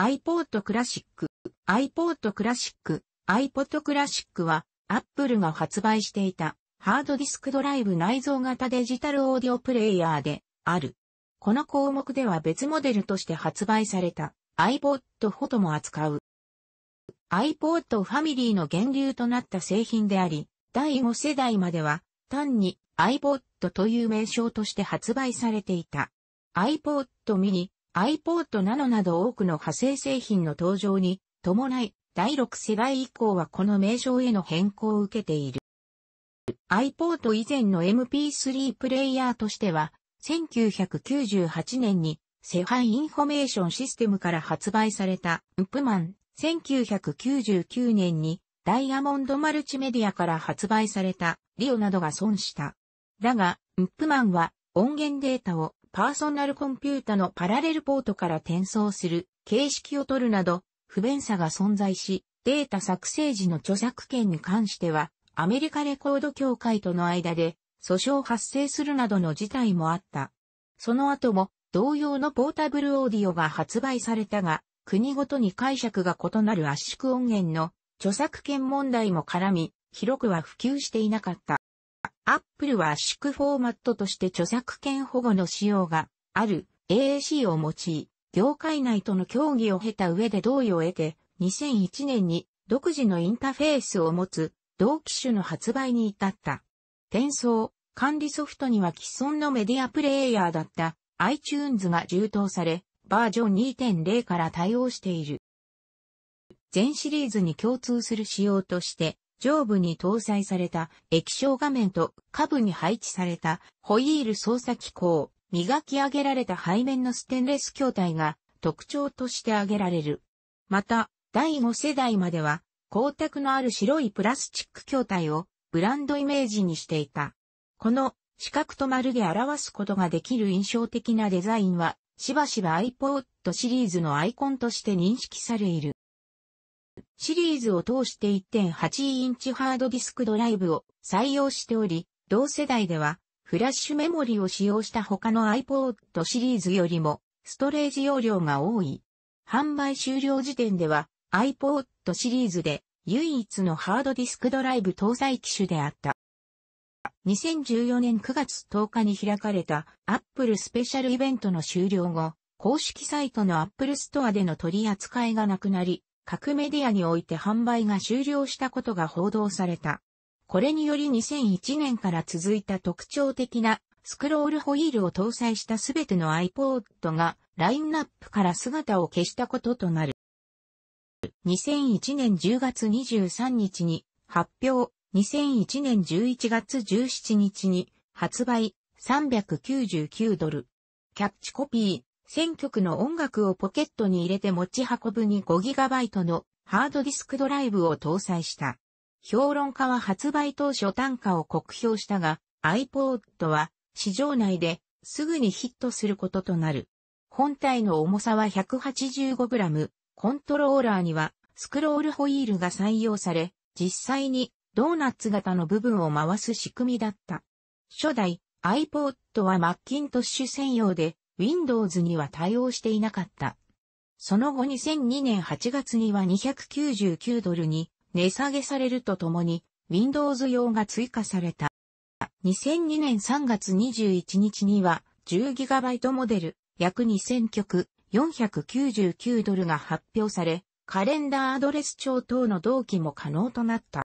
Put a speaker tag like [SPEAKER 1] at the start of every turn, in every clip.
[SPEAKER 1] iPod Classic、iPod Classic、iPod Classic は Apple が発売していたハードディスクドライブ内蔵型デジタルオーディオプレイヤーである。この項目では別モデルとして発売された iPod Photo も扱う。iPod ファミリーの源流となった製品であり、第5世代までは単に iPod という名称として発売されていた。iPod mini、iPod などなど多くの派生製品の登場に伴い、第6世代以降はこの名称への変更を受けている。iPod 以前の MP3 プレイヤーとしては、1998年にセハイインフォメーションシステムから発売されたウップマン、1999年にダイヤモンドマルチメディアから発売されたリオなどが損した。だが、ウップマンは音源データをパーソナルコンピュータのパラレルポートから転送する形式を取るなど、不便さが存在し、データ作成時の著作権に関しては、アメリカレコード協会との間で訴訟発生するなどの事態もあった。その後も同様のポータブルオーディオが発売されたが、国ごとに解釈が異なる圧縮音源の著作権問題も絡み、広くは普及していなかった。アップルは圧縮フォーマットとして著作権保護の使用がある AAC を用い、業界内との協議を経た上で同意を得て、2001年に独自のインターフェースを持つ同機種の発売に至った。転送、管理ソフトには既存のメディアプレイヤーだった iTunes が充当され、バージョン2.0から対応している。全シリーズに共通する仕様として、上部に搭載された液晶画面と下部に配置されたホイール操作機構、磨き上げられた背面のステンレス筐体が特徴として挙げられる。また、第5世代までは光沢のある白いプラスチック筐体をブランドイメージにしていた。この四角と丸で表すことができる印象的なデザインはしばしば iPod シリーズのアイコンとして認識されいる。シリーズを通して1.8インチハードディスクドライブを採用しており、同世代ではフラッシュメモリを使用した他の iPod シリーズよりもストレージ容量が多い。販売終了時点では iPod シリーズで唯一のハードディスクドライブ搭載機種であった。2014年9月10日に開かれた Apple スペシャルイベントの終了後、公式サイトの Apple ストアでの取り扱いがなくなり、各メディアにおいて販売が終了したことが報道された。これにより2001年から続いた特徴的なスクロールホイールを搭載したすべての iPod がラインナップから姿を消したこととなる。2001年10月23日に発表、2001年11月17日に発売399ドル。キャッチコピー。選曲の音楽をポケットに入れて持ち運ぶに 5GB のハードディスクドライブを搭載した。評論家は発売当初単価を酷評したが、iPod は市場内ですぐにヒットすることとなる。本体の重さは 185g、コントローラーにはスクロールホイールが採用され、実際にドーナツ型の部分を回す仕組みだった。初代 iPod はマッキントッシュ専用で Windows には対応していなかった。その後2002年8月には299ドルに値下げされるとともに Windows 用が追加された。2002年3月21日には 10GB モデル約2000曲499ドルが発表され、カレンダーアドレス帳等の同期も可能となった。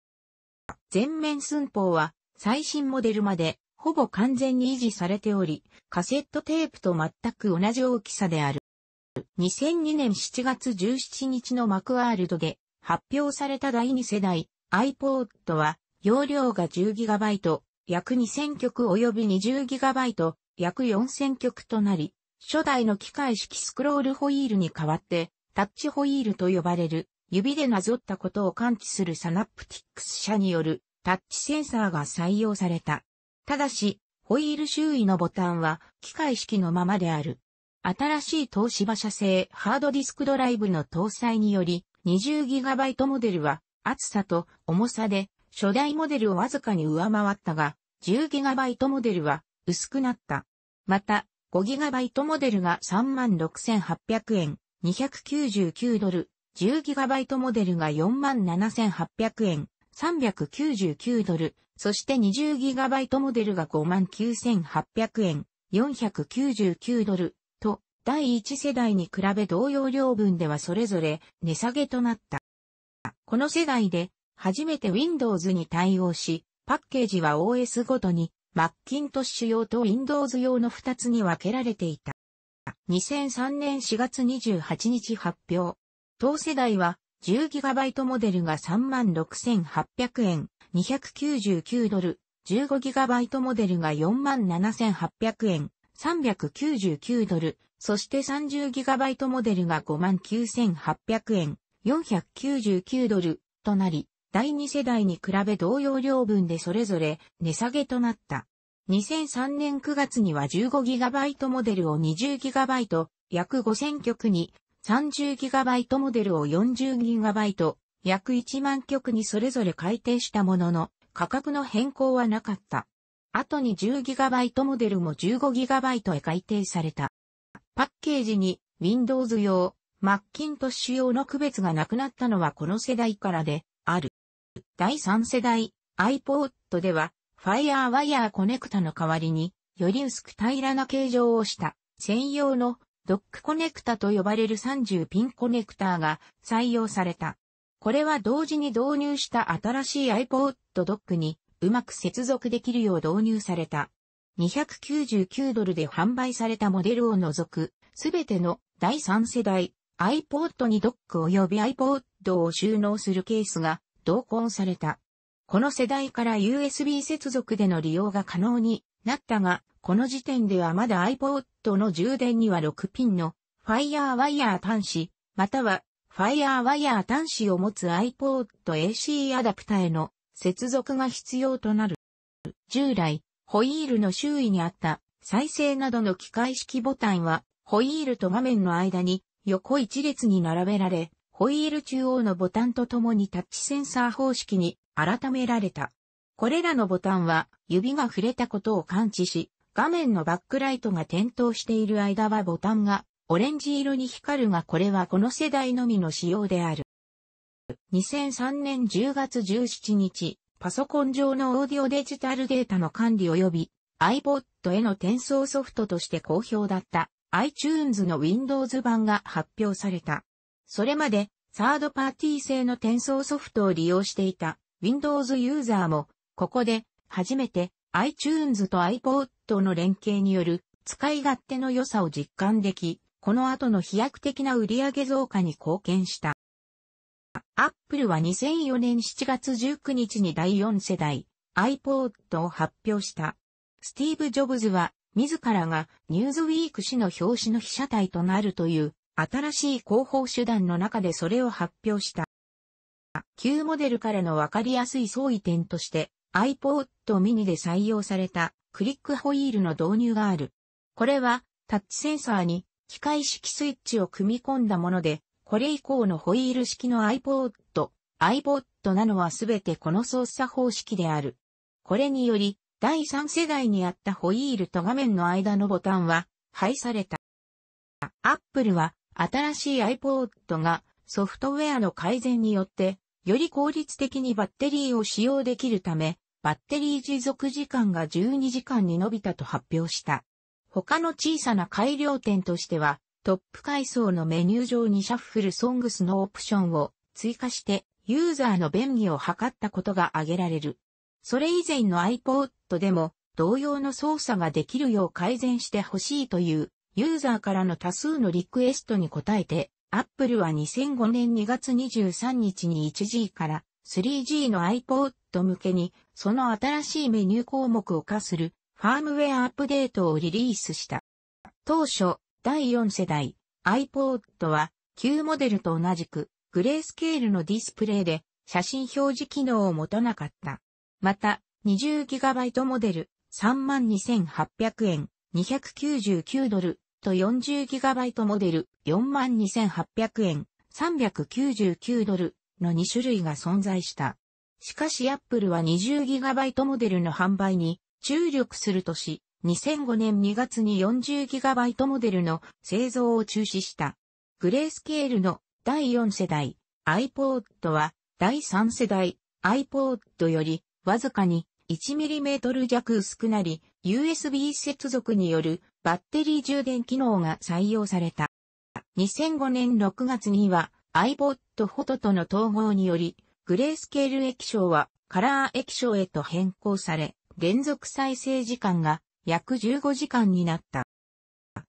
[SPEAKER 1] 全面寸法は最新モデルまでほぼ完全に維持されており、カセットテープと全く同じ大きさである。2002年7月17日のマクワールドで発表された第2世代 iPod は容量が 10GB、約2000曲及び 20GB、約4000曲となり、初代の機械式スクロールホイールに代わって、タッチホイールと呼ばれる、指でなぞったことを感知するサナプティックス社によるタッチセンサーが採用された。ただし、ホイール周囲のボタンは機械式のままである。新しい東芝社製ハードディスクドライブの搭載により 20GB モデルは厚さと重さで初代モデルをわずかに上回ったが 10GB モデルは薄くなった。また 5GB モデルが36,800円299ドル 10GB モデルが47,800円399ドル、そして 20GB モデルが59,800円、499ドル、と、第1世代に比べ同容量分ではそれぞれ値下げとなった。この世代で、初めて Windows に対応し、パッケージは OS ごとに、マッキントッシュ用と Windows 用の2つに分けられていた。2003年4月28日発表。当世代は 10GB モデルが36,800円、299ドル、15GB モデルが47,800円、399ドル、そして 30GB モデルが59,800円、499ドルとなり、第2世代に比べ同容量分でそれぞれ値下げとなった。2003年9月には 15GB モデルを 20GB、約5000曲に 30GB モデルを 40GB、約1万曲にそれぞれ改定したものの、価格の変更はなかった。後に 10GB モデルも 15GB へ改定された。パッケージに Windows 用、Macintosh 用の区別がなくなったのはこの世代からで、ある。第3世代 iPod では FireWire コネクタの代わりに、より薄く平らな形状をした専用のドックコネクタと呼ばれる30ピンコネクターが採用された。これは同時に導入した新しい iPod ドックにうまく接続できるよう導入された。299ドルで販売されたモデルを除く、すべての第3世代 iPod にドック及び iPod を収納するケースが同梱された。この世代から USB 接続での利用が可能になったが、この時点ではまだ iPod の充電には6ピンの FireWire 端子、または FireWire 端子を持つ iPod AC アダプタへの接続が必要となる。従来、ホイールの周囲にあった再生などの機械式ボタンは、ホイールと画面の間に横一列に並べられ、ホイール中央のボタンとともにタッチセンサー方式に改められた。これらのボタンは指が触れたことを感知し、画面のバックライトが点灯している間はボタンがオレンジ色に光るがこれはこの世代のみの仕様である。2003年10月17日、パソコン上のオーディオデジタルデータの管理及び iPod への転送ソフトとして好評だった iTunes の Windows 版が発表された。それまでサードパーティー製の転送ソフトを利用していた Windows ユーザーもここで、初めて iTunes と iPod の連携による使い勝手の良さを実感でき、この後の飛躍的な売上増加に貢献した。アップルは2004年7月19日に第4世代 iPod を発表した。スティーブ・ジョブズは自らがニューズウィーク誌の表紙の被写体となるという新しい広報手段の中でそれを発表した。旧モデルからのわかりやすい相違点として iPod mini で採用されたクリックホイールの導入がある。これはタッチセンサーに機械式スイッチを組み込んだもので、これ以降のホイール式の iPod、iPod なのはすべてこの操作方式である。これにより、第3世代にあったホイールと画面の間のボタンは廃された。Apple は新しい iPod がソフトウェアの改善によってより効率的にバッテリーを使用できるためバッテリー持続時間が12時間に伸びたと発表した。他の小さな改良点としては、トップ階層のメニュー上にシャッフルソングスのオプションを追加してユーザーの便宜を図ったことが挙げられる。それ以前の iPod でも同様の操作ができるよう改善してほしいというユーザーからの多数のリクエストに応えて、Apple は2005年2月23日に 1G から 3G の iPod 向けにその新しいメニュー項目を課するファームウェアアップデートをリリースした。当初、第4世代 iPod は旧モデルと同じくグレースケールのディスプレイで写真表示機能を持たなかった。また、20GB モデル32,800円299ドルと 40GB モデル42,800円399ドルの2種類が存在した。しかしアップルは 20GB モデルの販売に注力するとし、2005年2月に 40GB モデルの製造を中止した。グレースケールの第4世代 iPod は第3世代 iPod よりわずかに 1mm 弱薄くなり USB 接続によるバッテリー充電機能が採用された。2005年6月には iPod フォトとの統合によりグレースケール液晶はカラー液晶へと変更され、連続再生時間が約15時間になった。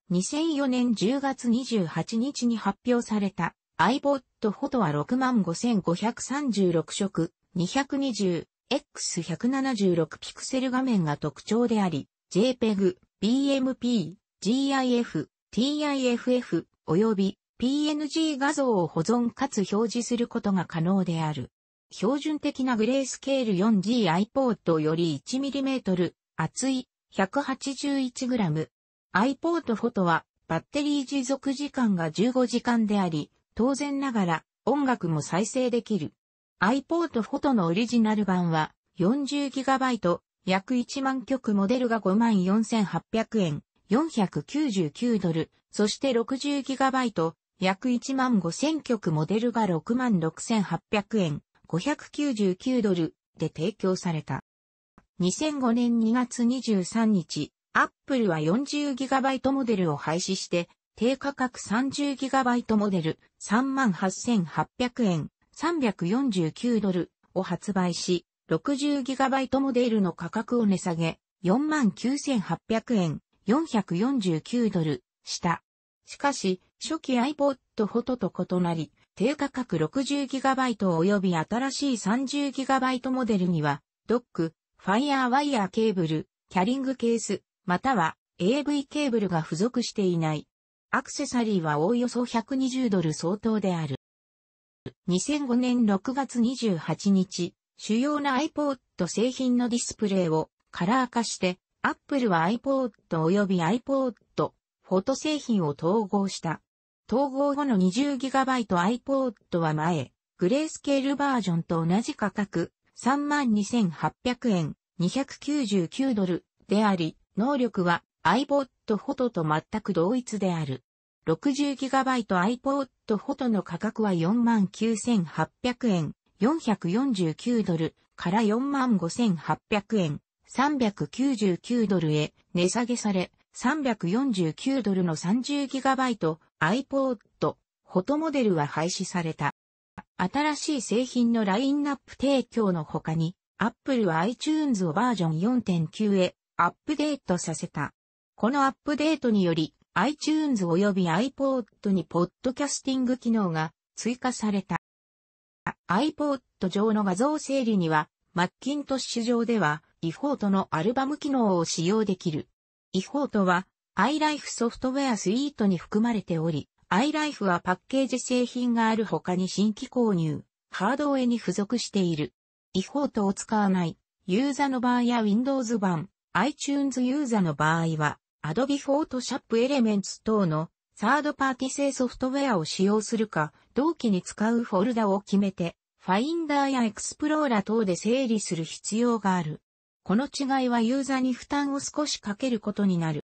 [SPEAKER 1] 2004年10月28日に発表された iBot フォトは65,536色 220x176 ピクセル画面が特徴であり、JPEG、BMP、GIF、TIFF 及び PNG 画像を保存かつ表示することが可能である。標準的なグレースケール 4G i p o トより 1mm 厚い 181g。i p o トフォトはバッテリー持続時間が15時間であり、当然ながら音楽も再生できる。i p o トフォトのオリジナル版は 40GB、約1万曲モデルが54,800円、499ドル、そして 60GB、約1万5000曲モデルが66,800円、599ドルで提供された。2005年2月23日、アップルは 40GB モデルを廃止して、低価格 30GB モデル38,800円349ドルを発売し、60GB モデルの価格を値下げ、49,800円449ドルした。しかし、初期 iPod Photo と異なり、低価格 60GB 及び新しい 30GB モデルには、ドック、ファイアーワイヤーケーブル、キャリングケース、または AV ケーブルが付属していない。アクセサリーはおおよそ120ドル相当である。2005年6月28日、主要な iPod 製品のディスプレイをカラー化して、Apple は iPod 及び iPod、フォト製品を統合した。統合後の 20GB iPod は前、グレースケールバージョンと同じ価格、32,800円、299ドルであり、能力は iPod Photo と全く同一である。60GB iPod Photo の価格は49,800円、449ドルから45,800円、399ドルへ値下げされ、349ドルの 30GB iPod フォトモデルは廃止された。新しい製品のラインナップ提供の他に、Apple は iTunes をバージョン4.9へアップデートさせた。このアップデートにより、iTunes 及び iPod にポッドキャスティング機能が追加された。iPod 上の画像整理には、マッキントッシュ上では、リフォートのアルバム機能を使用できる。違法とは、アイライフソフトウェアスイートに含まれており、アイライフはパッケージ製品がある他に新規購入、ハードウェアに付属している。違法トを使わない、ユーザの場合や Windows 版、iTunes ユーザの場合は、Adobe Photoshop Elements 等のサードパーティ製ソフトウェアを使用するか、同期に使うフォルダを決めて、Finder や Explorer 等で整理する必要がある。この違いはユーザーに負担を少しかけることになる。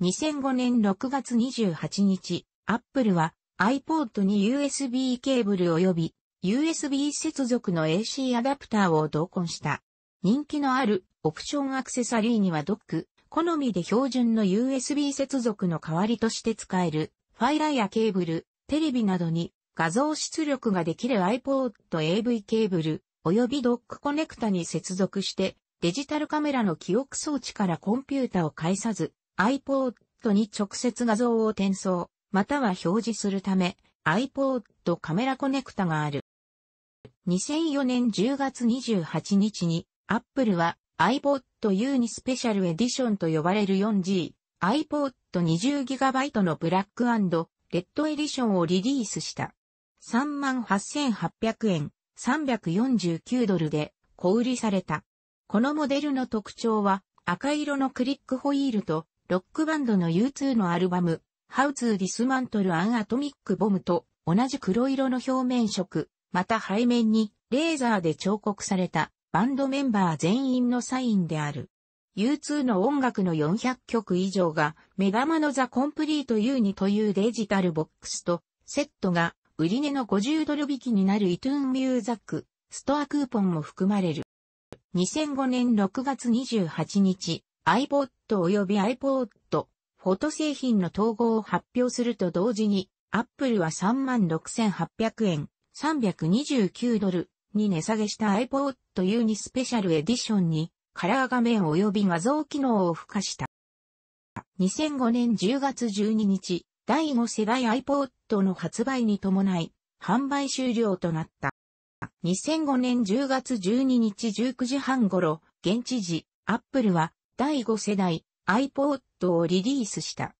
[SPEAKER 1] 2005年6月28日、Apple は iPod に USB ケーブル及び USB 接続の AC アダプターを同梱した。人気のあるオプションアクセサリーにはドック、好みで標準の USB 接続の代わりとして使えるファイラやケーブル、テレビなどに画像出力ができる iPod AV ケーブル、及びドックコネクタに接続してデジタルカメラの記憶装置からコンピュータを介さず iPod に直接画像を転送、または表示するため iPod カメラコネクタがある。2004年10月28日に Apple は iPod u にスペシャルエディションと呼ばれる 4G、iPod 20GB のブラックレッドエディションをリリースした。38,800円、349ドルで小売りされた。このモデルの特徴は赤色のクリックホイールとロックバンドの U2 のアルバム How to Dismantle an Atomic Bomb と同じ黒色の表面色、また背面にレーザーで彫刻されたバンドメンバー全員のサインである。U2 の音楽の400曲以上が目玉のザ・コンプリート U2 というデジタルボックスとセットが売り値の50ドル引きになるイトゥーンミューザック、ストアクーポンも含まれる。2005年6月28日、iPod 及び iPod、フォト製品の統合を発表すると同時に、Apple は36,800円、329ドルに値下げした iPod U2 スペシャルエディションに、カラー画面及び画像機能を付加した。2005年10月12日、第5世代 iPod の発売に伴い、販売終了となった。2005年10月12日19時半頃、現地時、アップルは第5世代 iPod をリリースした。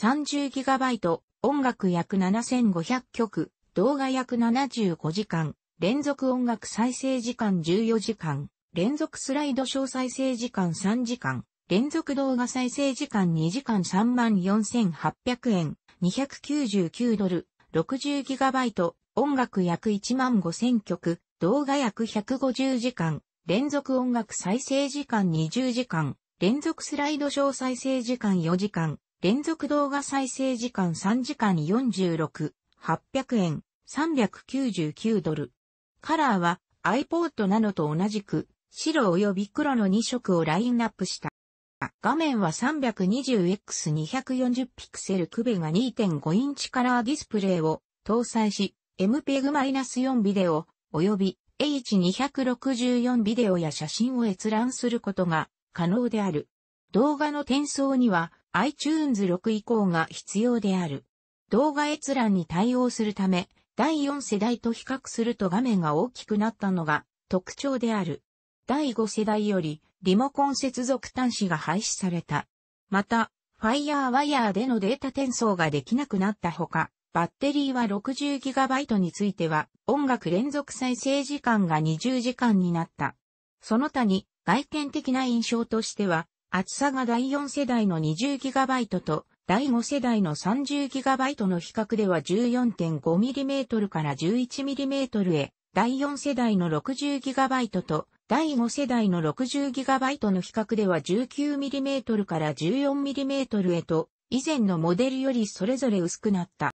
[SPEAKER 1] 30GB、音楽約7500曲、動画約75時間、連続音楽再生時間14時間、連続スライドショー再生時間3時間、連続動画再生時間2時間34,800円、299ドル、60GB、音楽約15,000曲、動画約150時間、連続音楽再生時間20時間、連続スライドショー再生時間4時間、連続動画再生時間3時間46、800円、399ドル。カラーは iPod などと同じく白及び黒の2色をラインナップした。画面は 320x240 ピクセルクベが2.5インチカラーディスプレイを搭載し、MPEG-4 ビデオ、及び H264 ビデオや写真を閲覧することが可能である。動画の転送には iTunes 6以降が必要である。動画閲覧に対応するため、第4世代と比較すると画面が大きくなったのが特徴である。第5世代よりリモコン接続端子が廃止された。また、FireWire でのデータ転送ができなくなったほか、バッテリーは 60GB については、音楽連続再生時間が20時間になった。その他に、外見的な印象としては、厚さが第4世代の 20GB と第5世代の 30GB の比較では 14.5mm から 11mm へ、第4世代の 60GB と第5世代の 60GB の比較では 19mm から 14mm へと、以前のモデルよりそれぞれ薄くなった。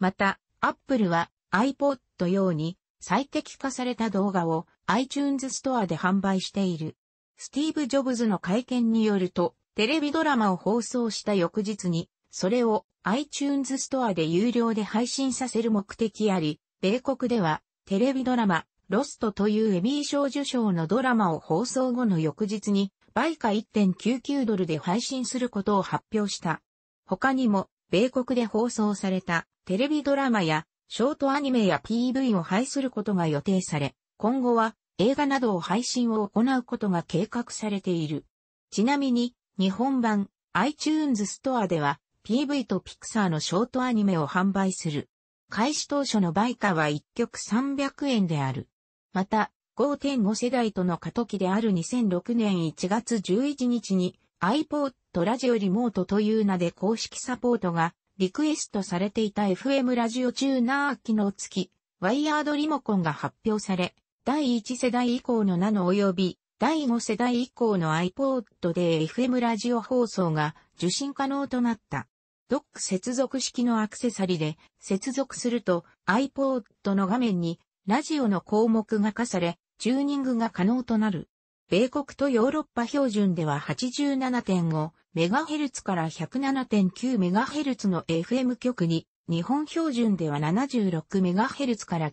[SPEAKER 1] また、アップルは iPod 用に最適化された動画を iTunes ストアで販売している。スティーブ・ジョブズの会見によると、テレビドラマを放送した翌日に、それを iTunes ストアで有料で配信させる目的あり、米国ではテレビドラマ、ロストというエミー賞受賞のドラマを放送後の翌日に、売価1.99ドルで配信することを発表した。他にも、米国で放送されたテレビドラマやショートアニメや PV を配することが予定され、今後は映画などを配信を行うことが計画されている。ちなみに、日本版 iTunes ストアでは PV と Pixar のショートアニメを販売する。開始当初の売価は1曲300円である。また、5.5世代との過渡期である2006年1月11日に iPod ラジオリモートという名で公式サポートがリクエストされていた FM ラジオチューナー機能付き、ワイヤードリモコンが発表され、第1世代以降のナノ及び、第5世代以降の iPod で FM ラジオ放送が受信可能となった。ドック接続式のアクセサリで接続すると iPod の画面にラジオの項目が課され、チューニングが可能となる。米国とヨーロッパ標準では87.5 MHz から 107.9MHz の FM 局に、日本標準では 76MHz から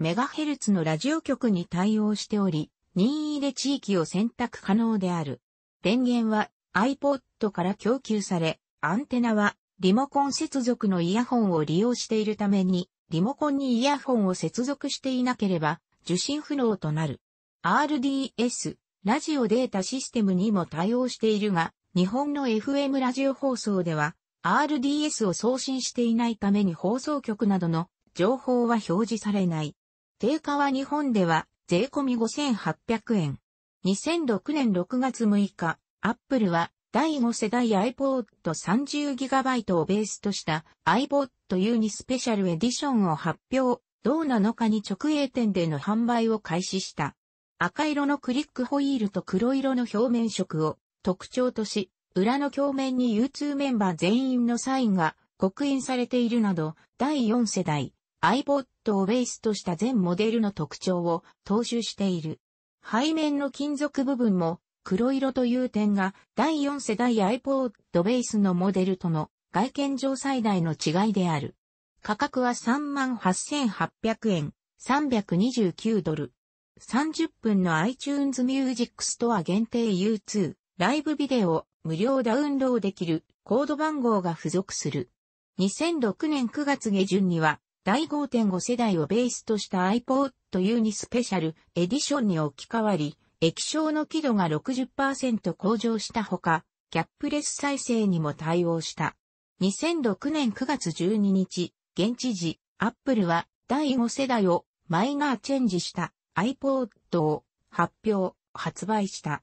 [SPEAKER 1] 90MHz のラジオ局に対応しており、任意で地域を選択可能である。電源は iPod から供給され、アンテナはリモコン接続のイヤホンを利用しているために、リモコンにイヤホンを接続していなければ受信不能となる。RDS、ラジオデータシステムにも対応しているが、日本の FM ラジオ放送では RDS を送信していないために放送局などの情報は表示されない。定価は日本では税込み5800円。2006年6月6日、Apple は第5世代 iPod 30GB をベースとした iPod U2 スペシャルエディションを発表、同7日に直営店での販売を開始した。赤色のクリックホイールと黒色の表面色を特徴とし、裏の鏡面に U2 メンバー全員のサインが刻印されているなど、第4世代 iPod をベースとした全モデルの特徴を踏襲している。背面の金属部分も黒色という点が第4世代 iPod ベースのモデルとの外見上最大の違いである。価格は38,800円、329ドル。30分の iTunes Music Store 限定 U2。ライブビデオ、無料ダウンロードできる、コード番号が付属する。2006年9月下旬には、第5.5世代をベースとした iPod U2 スペシャルエディションに置き換わり、液晶の輝度が60%向上したほか、キャップレス再生にも対応した。2006年9月12日、現地時、Apple は第5世代をマイナーチェンジした iPod を発表、発売した。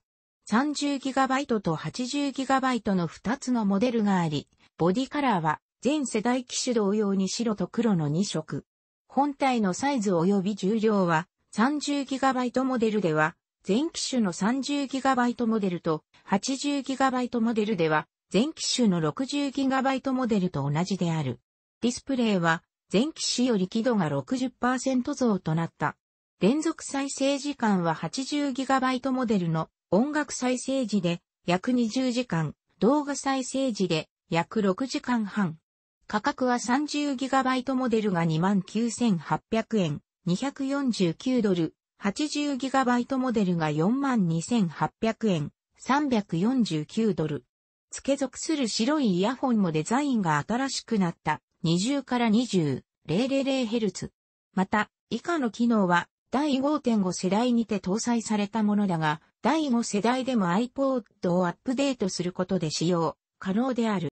[SPEAKER 1] 30GB と 80GB の2つのモデルがあり、ボディカラーは全世代機種同様に白と黒の2色。本体のサイズ及び重量は 30GB モデルでは全機種の 30GB モデルと 80GB モデルでは全機種の 60GB モデルと同じである。ディスプレイは全機種より輝度が60%増となった。連続再生時間は 80GB モデルの音楽再生時で約20時間、動画再生時で約6時間半。価格は 30GB モデルが29,800円、249ドル、80GB モデルが42,800円、349ドル。付け属する白いイヤホンもデザインが新しくなった20から 20,000Hz。また、以下の機能は第5.5世代にて搭載されたものだが、第5世代でも iPod をアップデートすることで使用可能である。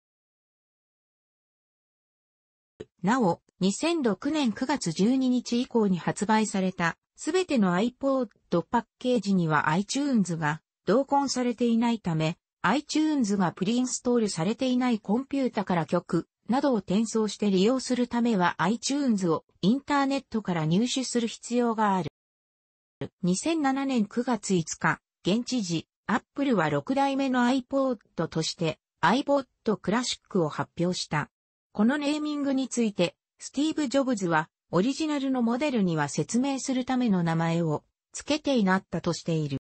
[SPEAKER 1] なお、2006年9月12日以降に発売されたすべての iPod パッケージには iTunes が同梱されていないため、iTunes がプリインストールされていないコンピュータから曲、などを転送して利用するためは iTunes をインターネットから入手する必要がある。2007年9月5日、現地時、Apple は6代目の iPod として iPod Classic を発表した。このネーミングについて、スティーブ・ジョブズは、オリジナルのモデルには説明するための名前を付けていなったとしている。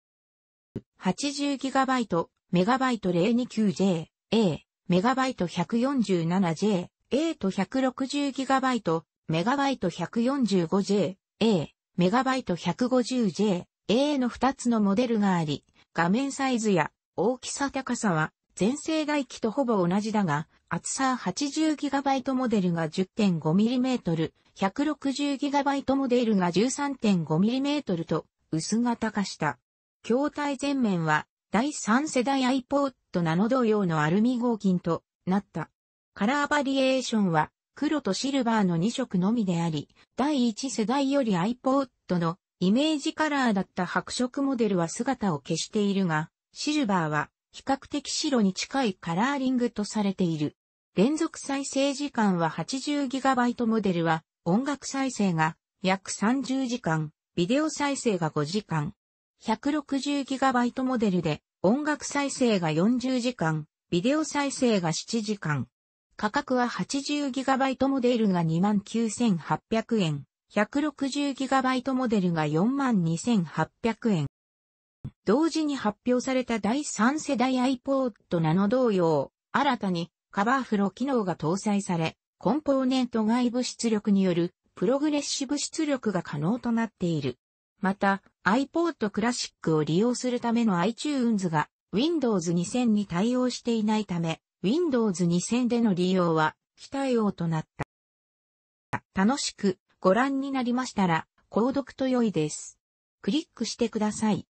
[SPEAKER 1] 80GB、メガバイト 029J、A、メガバイト1 4 7 j A と 160GB、メガバイト1 4 5 j A、メガバイト1 5 0 j A の2つのモデルがあり、画面サイズや大きさ高さは全世代機とほぼ同じだが、厚さ 80GB モデルが 10.5mm、160GB モデルが 13.5mm と薄型化した。筐体前面は第3世代 iPod と名の同様のアルミ合金となった。カラーバリエーションは黒とシルバーの2色のみであり、第1世代より iPod のイメージカラーだった白色モデルは姿を消しているが、シルバーは比較的白に近いカラーリングとされている。連続再生時間は 80GB モデルは音楽再生が約30時間、ビデオ再生が5時間。160GB モデルで音楽再生が40時間、ビデオ再生が7時間。価格は 80GB モデルが29,800円、160GB モデルが42,800円。同時に発表された第3世代 iPod なの同様、新たにカバーフロー機能が搭載され、コンポーネント外部出力によるプログレッシブ出力が可能となっている。また、iPod Classic を利用するための iTunes が Windows 2000に対応していないため、Windows 2000での利用は非対応となった。楽しくご覧になりましたら、購読と良いです。クリックしてください。